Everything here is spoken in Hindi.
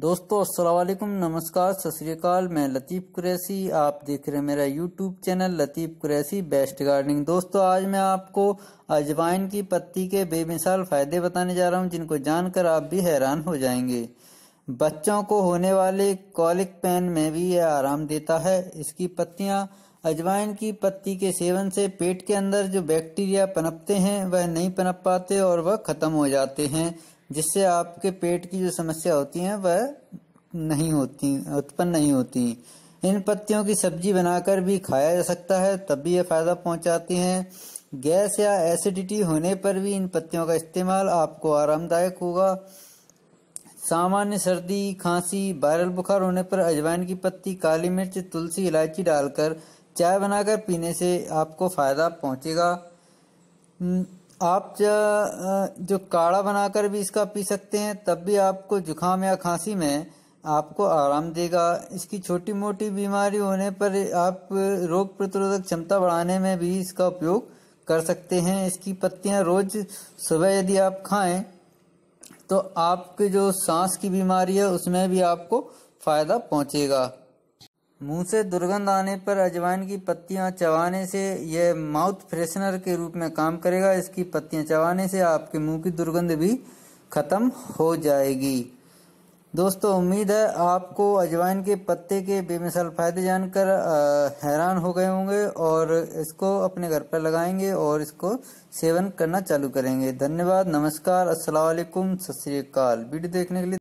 दोस्तों असलम नमस्कार सत मैं लतीफ़ कुरैसी आप देख रहे हैं मेरा YouTube channel Latif Qureshi best gardening दोस्तों आज मैं आपको अजवाइन की पत्ती के बेमिसाल फ़ायदे बताने जा रहा हूं जिनको जानकर आप भी हैरान हो जाएंगे बच्चों को होने वाले कॉलिक पेन में भी यह आराम देता है इसकी पत्तियाँ अजवाइन की पत्ती के सेवन से पेट के अंदर जो बैक्टीरिया पनपते हैं वह नहीं पनप पाते और वह ख़त्म हो जाते हैं जिससे आपके पेट की जो समस्या होती है वह नहीं होती उत्पन्न नहीं होती इन पत्तियों की सब्जी बनाकर भी खाया जा सकता है तब भी ये फायदा पहुंचाती हैं गैस या एसिडिटी होने पर भी इन पत्तियों का इस्तेमाल आपको आरामदायक होगा सामान्य सर्दी खांसी वायरल बुखार होने पर अजवाइन की पत्ती काली मिर्च तुलसी इलायची डालकर चाय बनाकर पीने से आपको फायदा पहुंचेगा आप जो काढ़ा बनाकर भी इसका पी सकते हैं तब भी आपको जुखाम या खांसी में आपको आराम देगा इसकी छोटी मोटी बीमारी होने पर आप रोग प्रतिरोधक क्षमता बढ़ाने में भी इसका उपयोग कर सकते हैं इसकी पत्तियां रोज सुबह यदि आप खाएं तो आपके जो सांस की बीमारी है उसमें भी आपको फ़ायदा पहुंचेगा मुंह से दुर्गंध आने पर अजवाइन की पत्तियां चबाने से यह माउथ फ्रेशनर के रूप में काम करेगा इसकी पत्तियां चबाने से आपके मुंह की दुर्गंध भी ख़त्म हो जाएगी दोस्तों उम्मीद है आपको अजवाइन के पत्ते के बेमिसाल फ़ायदे जानकर हैरान हो गए होंगे और इसको अपने घर पर लगाएंगे और इसको सेवन करना चालू करेंगे धन्यवाद नमस्कार असलकुम सत श्रीकाल वीडियो देखने के लिए